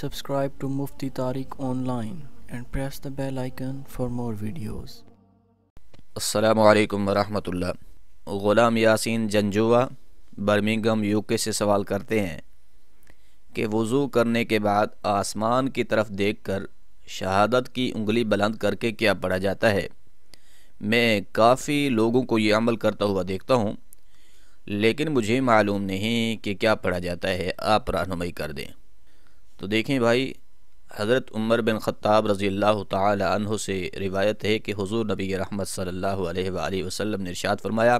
subscribe to Mufti Tariq online and press the bell icon for more videos. Assalamu alaikum wa rahmatullah. Ghulam Yasin Janjua Birmingham UK से सवाल करते हैं कि वज़ू करने के बाद आसमान की तरफ देखकर शहादत की उंगली बुलंद करके क्या पढ़ा जाता है मैं काफ़ी लोगों को यह अमल करता हुआ देखता हूँ लेकिन मुझे मालूम नहीं कि क्या पढ़ा जाता है आप रहनुमाई कर दें तो देखें भाई हज़रत उमर बिन ख़त्ताब रज़ी अल्लाह तह से रिवायत है कि हुजूर नबी रहमत सल्ला वसम ने इरशाद फरमाया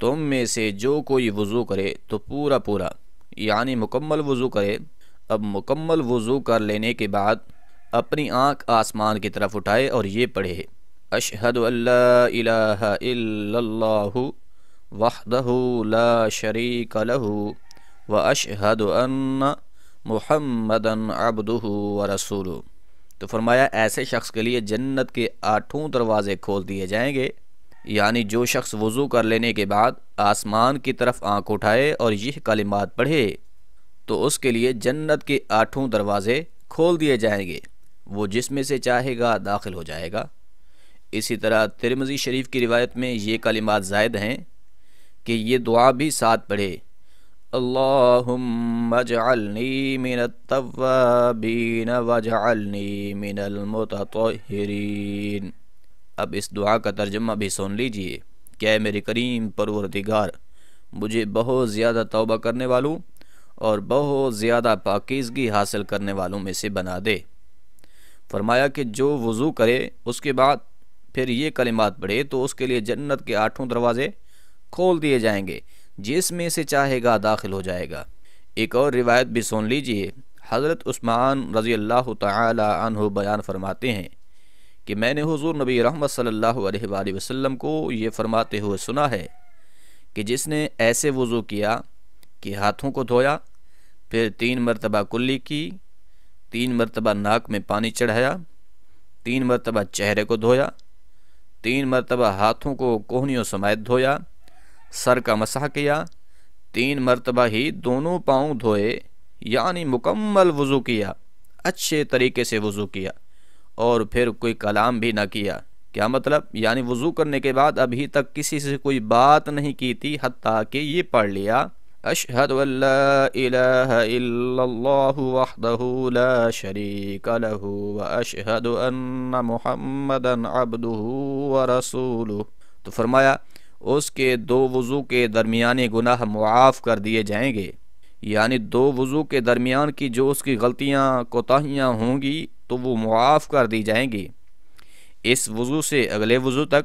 तुम में से जो कोई वज़ू करे तो पूरा पूरा यानी मुकम्मल वज़ू करे अब मुकम्मल वज़ू कर लेने के बाद अपनी आँख आसमान की तरफ उठाए और ये पढ़े अशहद वहदहू ला शरीक लहू व अशहद अन्ना मोहम्मदन अबदू व रसूल तो फरमाया ऐसे शख्स के लिए जन्नत के आठों दरवाज़े खोल दिए जाएंगे यानी जो शख्स वज़ू कर लेने के बाद आसमान की तरफ आंख उठाए और यह कलिमात पढ़े तो उसके लिए जन्नत के आठों दरवाज़े खोल दिए जाएंगे वो जिसमें से चाहेगा दाखिल हो जाएगा इसी तरह तिरमजी शरीफ की रिवायत में ये कलिमात जायद हैं कि ये दुआ भी साथ पढ़े اللهم اجعلني من التوابين वजअलनी من المتطهرين अब इस दुआ का तर्जमा भी सुन लीजिए क्या मेरे करीम परवरदिगार मुझे बहुत ज़्यादा तोबा करने वालों और बहुत ज़्यादा पाकिजगी हासिल करने वालों में से बना दे फरमाया कि जो वज़ू करे उसके बाद फिर ये कलिमात पढ़े तो उसके लिए जन्नत के आठों दरवाज़े खोल दिए जाएंगे जिसमें से चाहेगा दाखिल हो जाएगा एक और रिवायत भी सुन लीजिए हज़रत उस्मान रज़ी अल्लाह तह बयान फरमाते हैं कि मैंने हुजूर नबी रहमत सल्लल्लाहु अलैहि वसल्लम को ये फरमाते हुए सुना है कि जिसने ऐसे वज़ू किया कि हाथों को धोया फिर तीन मरतबा कुल्ली की तीन मरतबा नाक में पानी चढ़ाया तीन मरतबा चेहरे को धोया तीन मरतबा हाथों को कोहनियों समेत धोया सर का मसाह किया तीन मरतबा ही दोनों पाँव धोए यानी मुकम्मल वज़ू किया अच्छे तरीके से वज़ू किया और फिर कोई कलाम भी ना किया क्या मतलब यानी वज़ू करने के बाद अभी तक किसी से कोई बात नहीं की थी हती कि ये पढ़ लिया अशहद शरीक अशहद अन्ना अशहद मुहम्मदन व रसूल तो फरमाया उसके दो वज़ू के दरमिया गुनाह मुआफ़ कर दिए जाएंगे यानी दो वज़ू के दरमियान की जो उसकी गलतियाँ कोताहियाँ होंगी तो वो मुआफ़ कर दी जाएंगी इस वज़ू से अगले वज़ू तक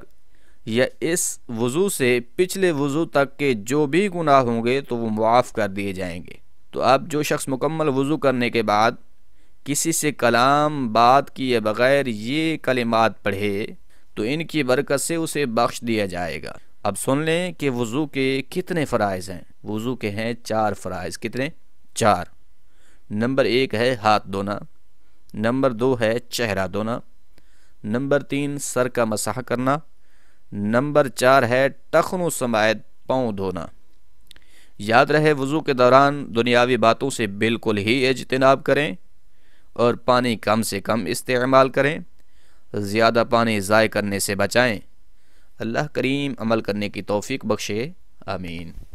या इस वज़ू से पिछले वज़ू तक के जो भी गुनाह होंगे तो वो मुआफ़ कर दिए जाएंगे तो अब जो शख्स मुकम्मल वज़ू करने के बाद किसी से कलाम बात किए बग़ैर ये कलिमात पढ़े तो इनकी बरकत से उसे बख्श दिया जाएगा अब सुन लें कि वज़ू के कितने फ़रज़ हैं वज़ू के हैं चार फ़रज़ कितने चार नंबर एक है हाथ धोना नंबर दो है चेहरा धोना नंबर तीन सर का मसाह करना नंबर चार है टखनु समायत पाँव धोना याद रहे वज़ू के दौरान दुनियावी बातों से बिल्कुल ही इजतनाब करें और पानी कम से कम इस्तेमाल करें ज़्यादा पानी ज़ाय करने से बचाएं अल्लाह करीम अमल करने की तोफ़ी बख्शे आमीन